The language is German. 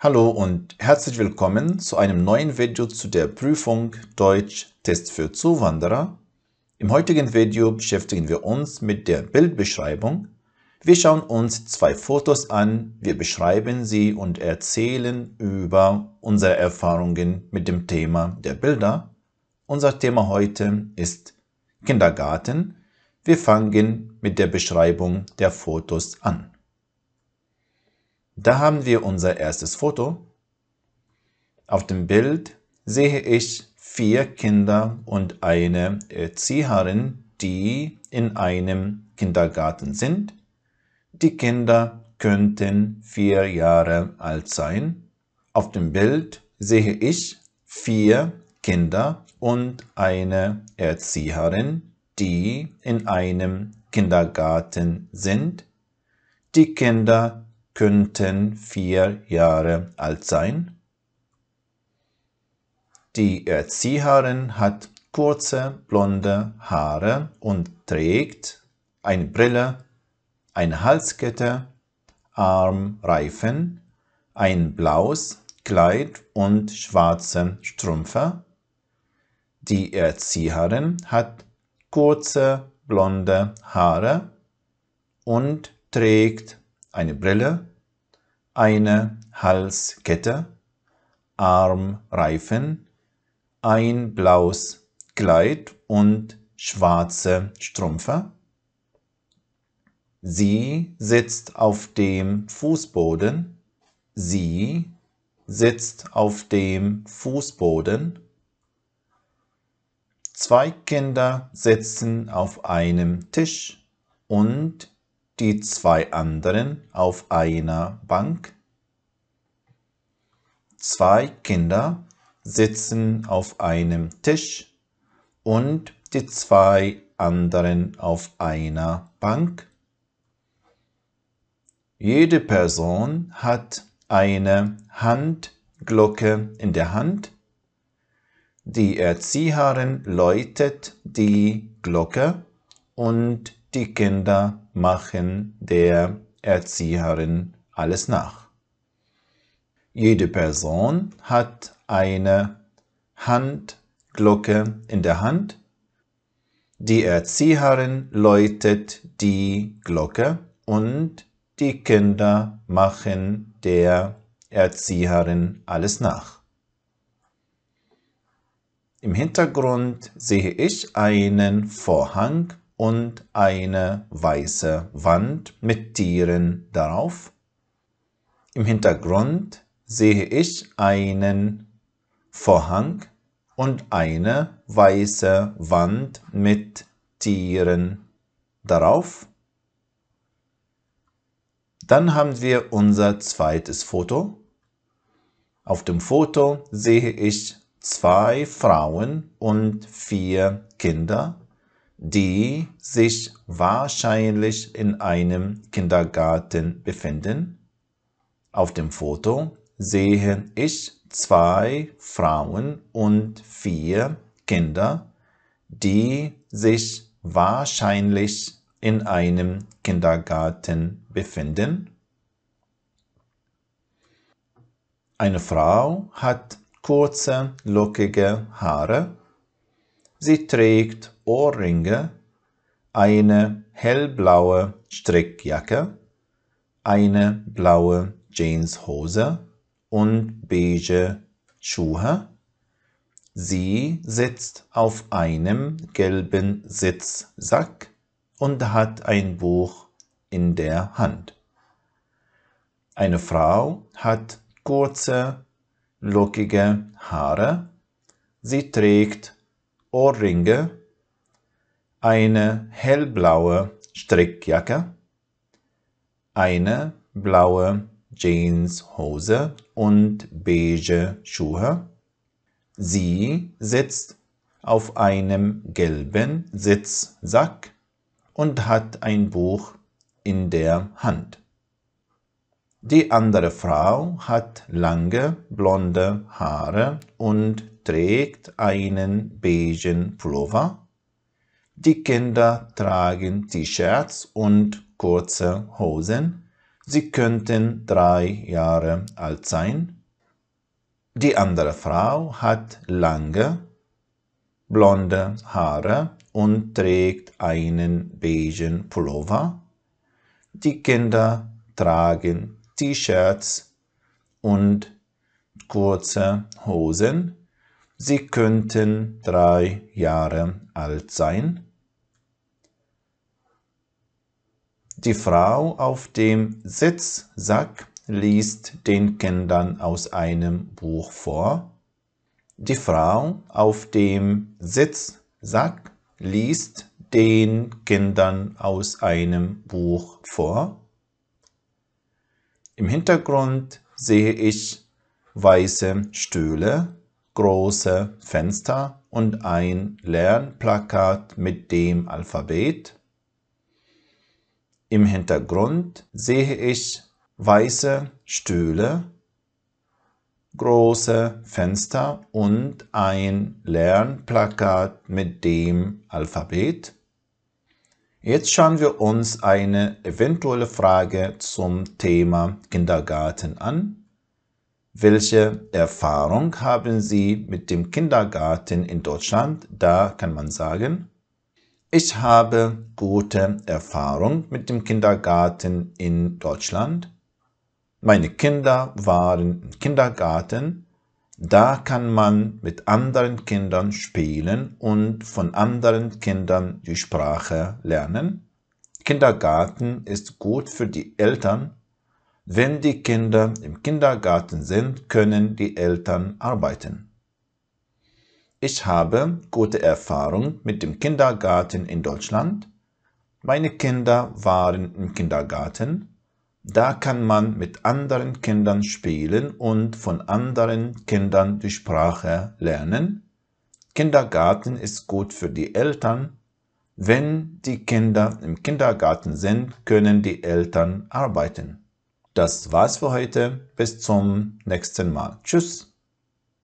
Hallo und herzlich willkommen zu einem neuen Video zu der Prüfung Deutsch Test für Zuwanderer. Im heutigen Video beschäftigen wir uns mit der Bildbeschreibung. Wir schauen uns zwei Fotos an, wir beschreiben sie und erzählen über unsere Erfahrungen mit dem Thema der Bilder. Unser Thema heute ist Kindergarten. Wir fangen mit der Beschreibung der Fotos an. Da haben wir unser erstes Foto. Auf dem Bild sehe ich vier Kinder und eine Erzieherin, äh, die in einem Kindergarten sind. Die Kinder könnten vier Jahre alt sein. Auf dem Bild sehe ich vier Kinder und eine Erzieherin, äh, die in einem Kindergarten sind. Die Kinder könnten vier Jahre alt sein. Die Erzieherin äh, hat kurze blonde Haare und trägt eine Brille, eine Halskette, Armreifen, ein blaues Kleid und schwarze Strümpfe. Die Erzieherin äh, hat kurze blonde Haare und trägt eine Brille, eine Halskette, Armreifen, ein blaues Kleid und schwarze Strümpfe. Sie sitzt auf dem Fußboden. Sie sitzt auf dem Fußboden. Zwei Kinder sitzen auf einem Tisch und die zwei anderen auf einer Bank. Zwei Kinder sitzen auf einem Tisch und die zwei anderen auf einer Bank. Jede Person hat eine Handglocke in der Hand. Die Erzieherin läutet die Glocke und die Kinder machen der Erzieherin alles nach. Jede Person hat eine Handglocke in der Hand. Die Erzieherin läutet die Glocke und die Kinder machen der Erzieherin alles nach. Im Hintergrund sehe ich einen Vorhang und eine weiße Wand mit Tieren darauf. Im Hintergrund sehe ich einen Vorhang und eine weiße Wand mit Tieren darauf. Dann haben wir unser zweites Foto. Auf dem Foto sehe ich zwei Frauen und vier Kinder die sich wahrscheinlich in einem Kindergarten befinden. Auf dem Foto sehe ich zwei Frauen und vier Kinder, die sich wahrscheinlich in einem Kindergarten befinden. Eine Frau hat kurze, lockige Haare. Sie trägt Ohrringe, eine hellblaue Strickjacke, eine blaue Jeanshose und beige Schuhe. Sie sitzt auf einem gelben Sitzsack und hat ein Buch in der Hand. Eine Frau hat kurze, lockige Haare. Sie trägt Ohrringe eine hellblaue Strickjacke, eine blaue Jeanshose und beige Schuhe. Sie sitzt auf einem gelben Sitzsack und hat ein Buch in der Hand. Die andere Frau hat lange blonde Haare und trägt einen beigen Pullover. Die Kinder tragen T-Shirts und kurze Hosen. Sie könnten drei Jahre alt sein. Die andere Frau hat lange, blonde Haare und trägt einen beigen Pullover. Die Kinder tragen T-Shirts und kurze Hosen. Sie könnten drei Jahre alt sein. die Frau auf dem Sitzsack liest den Kindern aus einem Buch vor. Die Frau auf dem Sitzsack liest den Kindern aus einem Buch vor. Im Hintergrund sehe ich weiße Stühle, große Fenster und ein Lernplakat mit dem Alphabet. Im Hintergrund sehe ich weiße Stühle, große Fenster und ein Lernplakat mit dem Alphabet. Jetzt schauen wir uns eine eventuelle Frage zum Thema Kindergarten an. Welche Erfahrung haben Sie mit dem Kindergarten in Deutschland? Da kann man sagen, ich habe gute Erfahrung mit dem Kindergarten in Deutschland. Meine Kinder waren im Kindergarten. Da kann man mit anderen Kindern spielen und von anderen Kindern die Sprache lernen. Kindergarten ist gut für die Eltern. Wenn die Kinder im Kindergarten sind, können die Eltern arbeiten. Ich habe gute Erfahrung mit dem Kindergarten in Deutschland. Meine Kinder waren im Kindergarten. Da kann man mit anderen Kindern spielen und von anderen Kindern die Sprache lernen. Kindergarten ist gut für die Eltern. Wenn die Kinder im Kindergarten sind, können die Eltern arbeiten. Das war's für heute. Bis zum nächsten Mal. Tschüss.